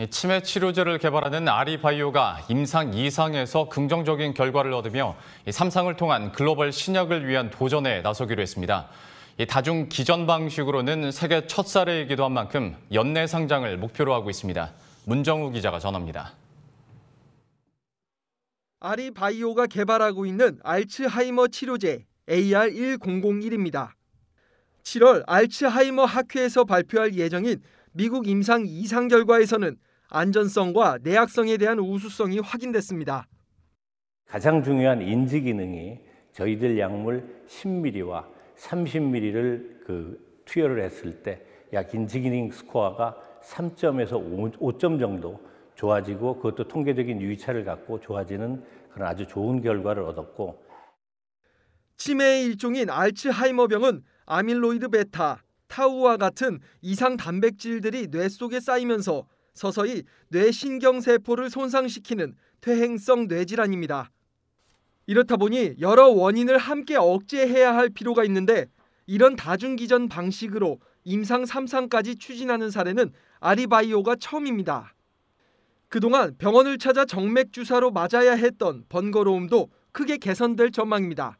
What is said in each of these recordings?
예, 치매 치료제를 개발하는 아리바이오가 임상 2상에서 긍정적인 결과를 얻으며 3상을 통한 글로벌 신약을 위한 도전에 나서기로 했습니다. 다중 기전 방식으로는 세계 첫 사례이기도 한 만큼 연내 상장을 목표로 하고 있습니다. 문정우 기자가 전합니다. 아리바이오가 개발하고 있는 알츠하이머 치료제 AR1001입니다. 7월 알츠하이머 학회에서 발표할 예정인 미국 임상 이상 결과에서는 안전성과 내약성에 대한 우수성이 확인됐습니다. 가장 중요한 인지 기능이 저희들 약물 10ml와 30ml를 그 투여를 했을 때 약 인지 기능 스코어가 3점에서 5점 정도 좋아지고 그것도 통계적인 유의차를 갖고 좋아지는 그런 아주 좋은 결과를 얻었고 치매의 일종인 알츠하이머병은 아밀로이드 베타, 타우와 같은 이상 단백질들이 뇌 속에 쌓이면서 서서히 뇌신경 세포를 손상시키는 퇴행성 뇌질환입니다. 이렇다 보니 여러 원인을 함께 억제해야 할 필요가 있는데 이런 다중기전 방식으로 임상 3상까지 추진하는 사례는 아리바이오가 처음입니다. 그동안 병원을 찾아 정맥 주사로 맞아야 했던 번거로움도 크게 개선될 전망입니다.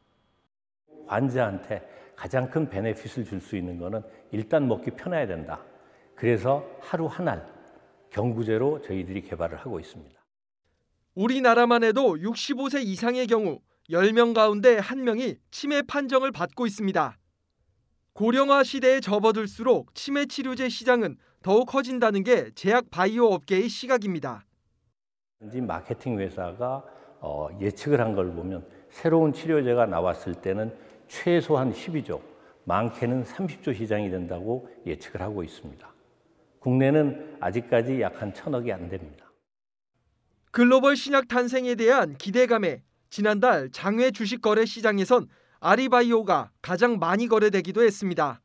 환자한테 가장 큰 베네핏을 줄 수 있는 거는 일단 먹기 편해야 된다. 그래서 하루 한 알 경구제로 저희들이 개발을 하고 있습니다. 우리나라만 해도 65세 이상의 경우 10명 가운데 1명이 치매 판정을 받고 있습니다. 고령화 시대에 접어들수록 치매 치료제 시장은 더욱 커진다는 게 제약 바이오 업계의 시각입니다. 마케팅 회사가 어, 예측을 한 걸 보면 새로운 치료제가 나왔을 때는 최소한 12조, 많게는 30조 시장이 된다고 예측을 하고 있습니다. 국내는 아직까지 약 한 천억이 안 됩니다. 글로벌 신약 탄생에 대한 기대감에 지난달 장외 주식 거래 시장에선 아리바이오가 가장 많이 거래되기도 했습니다.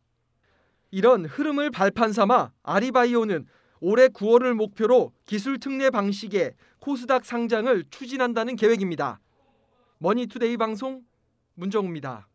이런 흐름을 발판 삼아 아리바이오는 올해 9월을 목표로 기술 특례 방식의 코스닥 상장을 추진한다는 계획입니다. 머니투데이 방송 문정우입니다.